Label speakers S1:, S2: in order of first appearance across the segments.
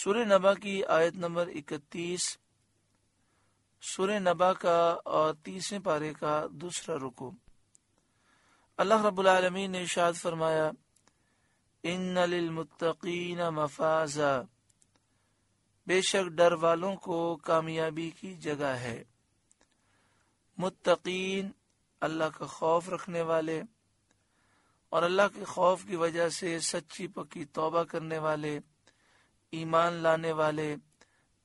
S1: سور نبا کی آیت نمبر اکتیس سور نبا کا اور تیسرے پارے کا دوسرا رکو اللہ رب العالمین نے ارشاد فرمایا ان للمتقین مفازا بے شک ڈر والوں کو کامیابی کی جگہ ہے متقین اللہ کا خوف رکھنے والے اور اللہ کے خوف کی وجہ سے سچی پکی توبہ کرنے والے ایمان لانے والے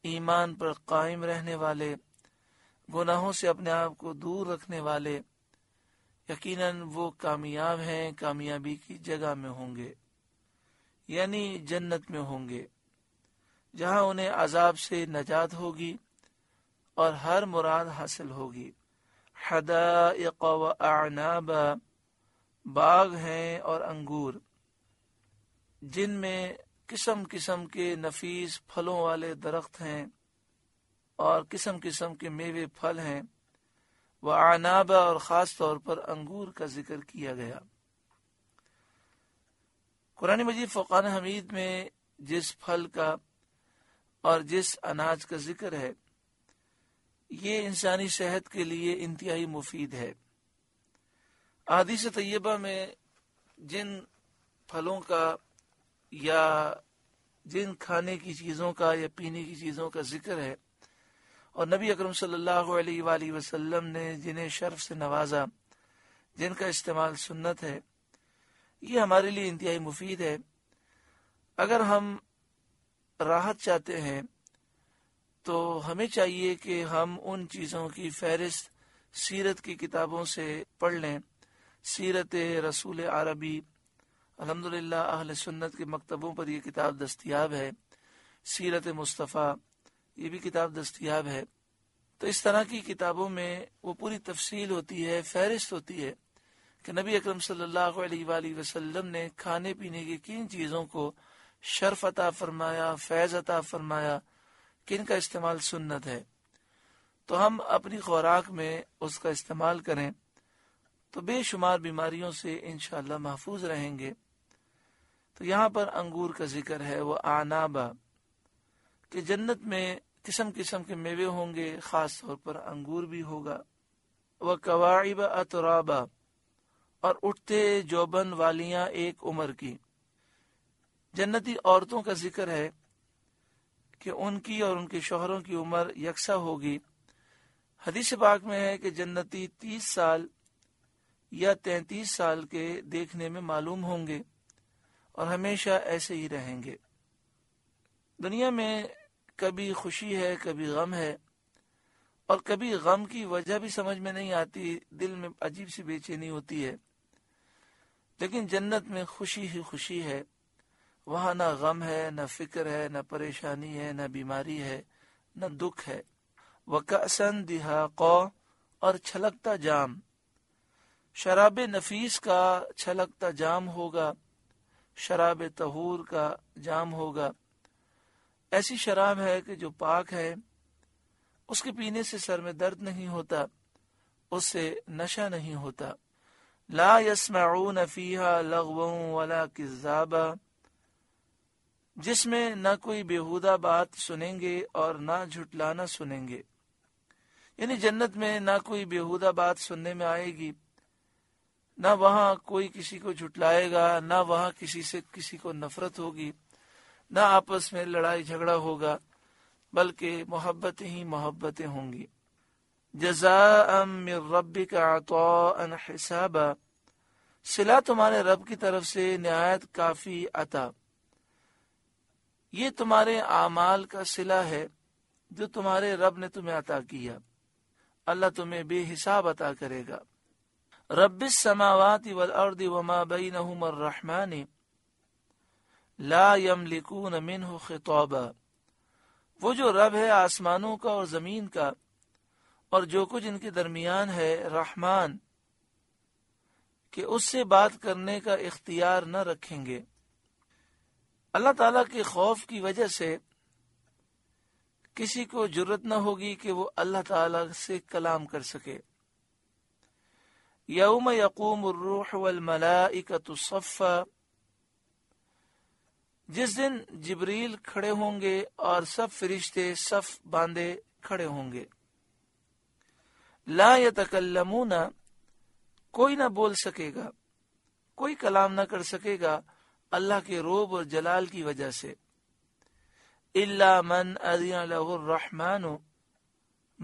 S1: ایمان پر قائم رہنے والے گناہوں سے اپنے آپ کو دور رکھنے والے یقیناً وہ کامیاب ہیں کامیابی کی جگہ میں ہوں گے یعنی جنت میں ہوں گے جہاں انہیں عذاب سے نجات ہوگی اور ہر مراد حاصل ہوگی و اعناب باغ ہیں اور انگور جن میں قسم قسم کے نفیس پھلوں والے درخت ہیں اور قسم قسم کے میوے پھل ہیں وہ آنابا اور خاص طور پر انگور کا ذکر کیا گیا قرآن مجید فقان حمید میں جس پھل کا اور جس اناج کا ذکر ہے یہ انسانی صحت کے لیے انتہائی مفید ہے عادی طیبہ میں جن پھلوں کا یا جن کھانے کی چیزوں کا یا پینے کی چیزوں کا ذکر ہے اور نبی اکرم صلی اللہ علیہ وآلہ وسلم نے جنہیں شرف سے نوازا جن کا استعمال سنت ہے یہ ہمارے لیے انتہائی مفید ہے اگر ہم راحت چاہتے ہیں تو ہمیں چاہیے کہ ہم ان چیزوں کی فہرست سیرت کی کتابوں سے پڑھ لیں سیرت رسول عربی الحمد للہ اہل سنت کے مکتبوں پر یہ کتاب دستیاب ہے سیرت مصطفیٰ یہ بھی کتاب دستیاب ہے تو اس طرح کی کتابوں میں وہ پوری تفصیل ہوتی ہے فہرست ہوتی ہے کہ نبی اکرم صلی اللہ علیہ وآلہ وسلم نے کھانے پینے کی کن چیزوں کو شرف عطا فرمایا فیض عطا فرمایا کن کا استعمال سنت ہے تو ہم اپنی خوراک میں اس کا استعمال کریں تو بے شمار بیماریوں سے انشاءاللہ محفوظ رہیں گے تو یہاں پر انگور کا ذکر ہے وہ آنابا کہ جنت میں قسم قسم کے میوے ہوں گے خاص طور پر انگور بھی ہوگا وہ قواعب اترابا اور اٹھتے جوبن والیاں ایک عمر کی جنتی عورتوں کا ذکر ہے کہ ان کی اور ان کے شوہروں کی عمر یکساں ہوگی حدیث پاک میں ہے کہ جنتی تیس سال یا تینتیس سال کے دیکھنے میں معلوم ہوں گے اور ہمیشہ ایسے ہی رہیں گے دنیا میں کبھی خوشی ہے کبھی غم ہے اور کبھی غم کی وجہ بھی سمجھ میں نہیں آتی دل میں عجیب سی بے چینی ہوتی ہے لیکن جنت میں خوشی ہی خوشی ہے وہاں نہ غم ہے نہ فکر ہے نہ پریشانی ہے نہ بیماری ہے نہ دکھ ہے وکاسن دہا قو اور چھلکتا جام شراب نفیس کا چھلکتا جام ہوگا شراب تہور کا جام ہوگا ایسی شراب ہے کہ جو پاک ہے اس کے پینے سے سر میں درد نہیں ہوتا اس سے نشہ نہیں ہوتا لا يسمعون فیها لغو ولا كذابا جس میں نہ کوئی بےحودہ بات سنیں گے اور نہ جھٹلانا سنیں گے یعنی جنت میں نہ کوئی بےحودہ بات سننے میں آئے گی نہ وہاں کوئی کسی کو جھٹلائے گا نہ وہاں کسی سے کسی کو نفرت ہوگی نہ آپس میں لڑائی جھگڑا ہوگا بلکہ محبت ہی محبتیں ہوں گی جزا سلا تمہارے رب کی طرف سے نہایت کافی عطا یہ تمہارے اعمال کا سلا ہے جو تمہارے رب نے تمہیں عطا کیا اللہ تمہیں بے حساب عطا کرے گا رب السماوات والارض وما بينهما الرحمن لا يملكون منه خطابا وہ جو رب ہے آسمانوں کا اور زمین کا اور جو کچھ ان کے درمیان ہے رحمان کہ اس سے بات کرنے کا اختیار نہ رکھیں گے اللہ تعالی کے خوف کی وجہ سے کسی کو جرت نہ ہوگی کہ وہ اللہ تعالی سے کلام کر سکے یوم یقوم الروح صفا جس دن جبریل کھڑے ہوں گے اور سب فرشتے صف باندھے کھڑے ہوں گے لا یتکلمون کوئی نہ بول سکے گا کوئی کلام نہ کر سکے گا اللہ کے روب اور جلال کی وجہ سے اللہ من له الرحمن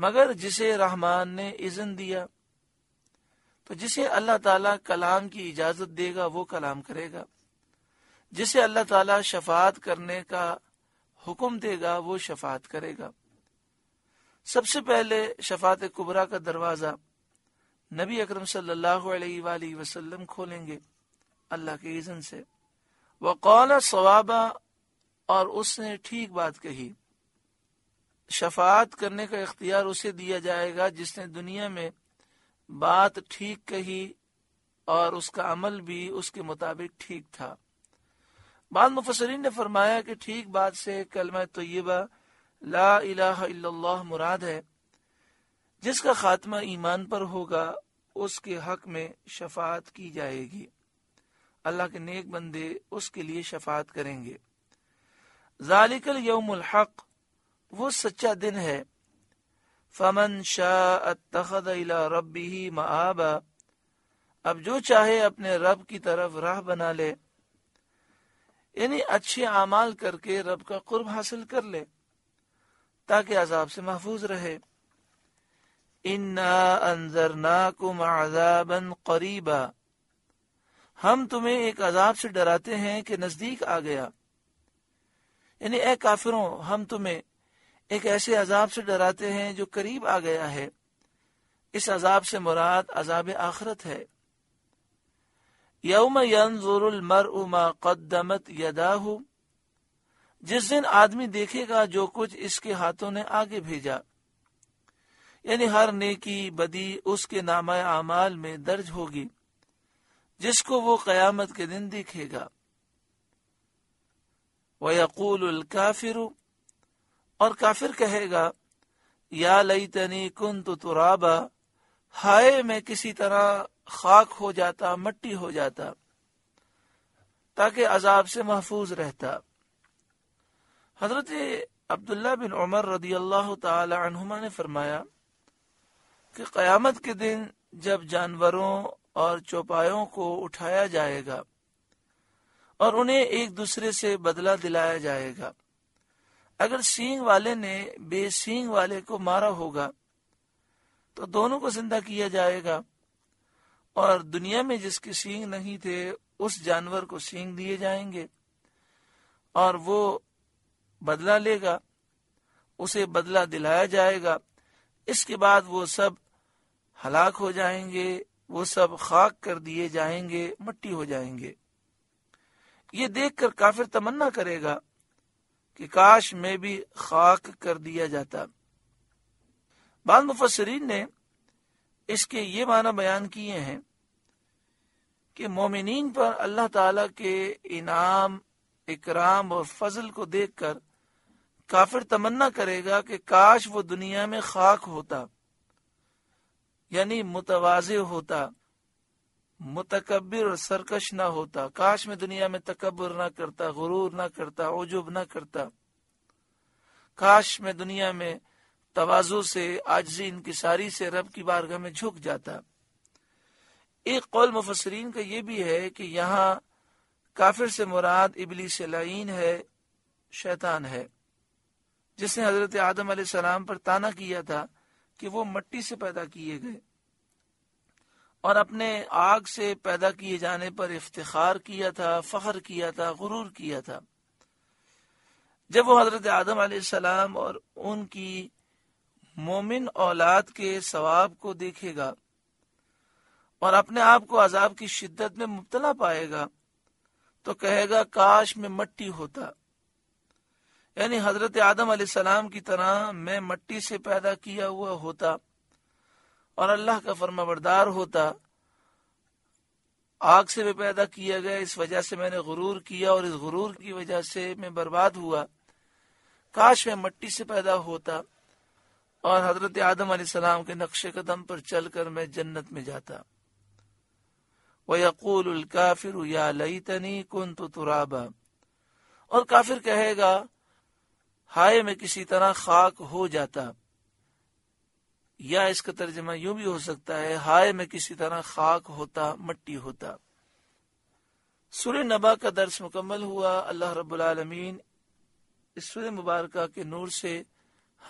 S1: مگر جسے رحمان نے اذن دیا تو جسے اللہ تعالیٰ کلام کی اجازت دے گا وہ کلام کرے گا جسے اللہ تعالیٰ شفاعت کرنے کا حکم دے گا وہ شفاعت کرے گا سب سے پہلے شفاعت کبرا کا دروازہ نبی اکرم صلی اللہ علیہ وآلہ وسلم کھولیں گے اللہ کے عیژن سے وقال صوابا ثوابہ اور اس نے ٹھیک بات کہی شفاعت کرنے کا اختیار اسے دیا جائے گا جس نے دنیا میں بات ٹھیک کہی اور اس کا عمل بھی اس کے مطابق ٹھیک تھا بعد مفسرین نے فرمایا کہ ٹھیک بات سے کلمہ طیبہ لا الہ الا اللہ مراد ہے جس کا خاتمہ ایمان پر ہوگا اس کے حق میں شفاعت کی جائے گی اللہ کے نیک بندے اس کے لیے شفاعت کریں گے ذالک یوم الحق وہ سچا دن ہے فمن شاہ اتخذ الی ربه مآبا اب جو چاہے اپنے رب کی طرف راہ بنا لے یعنی اچھے اعمال کر کے رب کا قرب حاصل کر لے تاکہ عذاب سے محفوظ رہے انا انذرناکم عذابا قریبا ہم تمہیں ایک عذاب سے ڈراتے ہیں کہ نزدیک آ گیا یعنی اے کافروں ہم تمہیں ایک ایسے عذاب سے ڈراتے ہیں جو قریب آ گیا ہے اس عذاب سے مراد عذاب آخرت ہے یوم ینظر المرء ما قدمت یداہ جس دن آدمی دیکھے گا جو کچھ اس کے ہاتھوں نے آگے بھیجا یعنی ہر نیکی بدی اس کے نام اعمال میں درج ہوگی جس کو وہ قیامت کے دن دیکھے گا وَيَقُولُ الْكَافِرُ اور کافر کہے گا یا لئی تنی کن تو ترابا ہائے میں کسی طرح خاک ہو جاتا مٹی ہو جاتا تاکہ عذاب سے محفوظ رہتا حضرت عبداللہ بن عمر رضی اللہ تعالی عنہما نے فرمایا کہ قیامت کے دن جب جانوروں اور چوپایوں کو اٹھایا جائے گا اور انہیں ایک دوسرے سے بدلہ دلایا جائے گا اگر سینگ والے نے بے سینگ والے کو مارا ہوگا تو دونوں کو زندہ کیا جائے گا اور دنیا میں جس کے سینگ نہیں تھے اس جانور کو سینگ دیے جائیں گے اور وہ بدلہ لے گا اسے بدلہ دلایا جائے گا اس کے بعد وہ سب ہلاک ہو جائیں گے وہ سب خاک کر دیے جائیں گے مٹی ہو جائیں گے یہ دیکھ کر کافر تمنا کرے گا کہ کاش میں بھی خاک کر دیا جاتا بعض مفسرین نے اس کے یہ معنی بیان کیے ہیں کہ مومنین پر اللہ تعالی کے انعام اکرام اور فضل کو دیکھ کر کافر تمنا کرے گا کہ کاش وہ دنیا میں خاک ہوتا یعنی متوازے ہوتا اور سرکش نہ ہوتا کاش میں دنیا میں تکبر نہ کرتا غرور نہ کرتا عجب نہ کرتا کاش میں دنیا میں توازو سے انکساری سے رب کی بارگاہ میں جھک جاتا ایک قول مفسرین کا یہ بھی ہے کہ یہاں کافر سے مراد ابلی سلائن ہے شیطان ہے جس نے حضرت آدم علیہ السلام پر تانا کیا تھا کہ وہ مٹی سے پیدا کیے گئے اور اپنے آگ سے پیدا کیے جانے پر افتخار کیا تھا فخر کیا تھا غرور کیا تھا جب وہ حضرت آدم علیہ السلام اور ان کی مومن اولاد کے ثواب کو دیکھے گا اور اپنے آپ کو عذاب کی شدت میں مبتلا پائے گا تو کہے گا کاش میں مٹی ہوتا یعنی حضرت آدم علیہ السلام کی طرح میں مٹی سے پیدا کیا ہوا ہوتا اور اللہ کا فرما بردار ہوتا آگ سے بھی پیدا کیا گیا اس وجہ سے میں نے غرور کیا اور اس غرور کی وجہ سے میں برباد ہوا کاش میں مٹی سے پیدا ہوتا اور حضرت آدم علیہ السلام کے نقش قدم پر چل کر میں جنت میں جاتا وہ یقول الکافر یا لئی تنی کن تو اور کافر کہے گا ہائے میں کسی طرح خاک ہو جاتا یا اس کا ترجمہ یوں بھی ہو سکتا ہے ہائے میں کسی طرح خاک ہوتا مٹی ہوتا سورہ نبا کا درس مکمل ہوا اللہ رب العالمین اس سورہ مبارکہ کے نور سے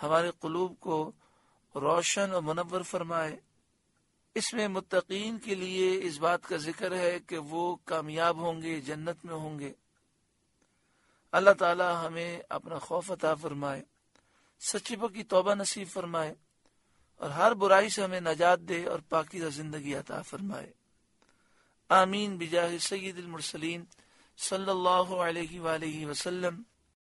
S1: ہمارے قلوب کو روشن اور منور فرمائے اس میں متقین کے لیے اس بات کا ذکر ہے کہ وہ کامیاب ہوں گے جنت میں ہوں گے اللہ تعالی ہمیں اپنا خوف عطا فرمائے سچی پکی توبہ نصیب فرمائے اور ہر برائی سے ہمیں نجات دے اور پاکیزہ زندگی عطا فرمائے آمین بجاہ سید المرسلین صلی اللہ علیہ وآلہ وسلم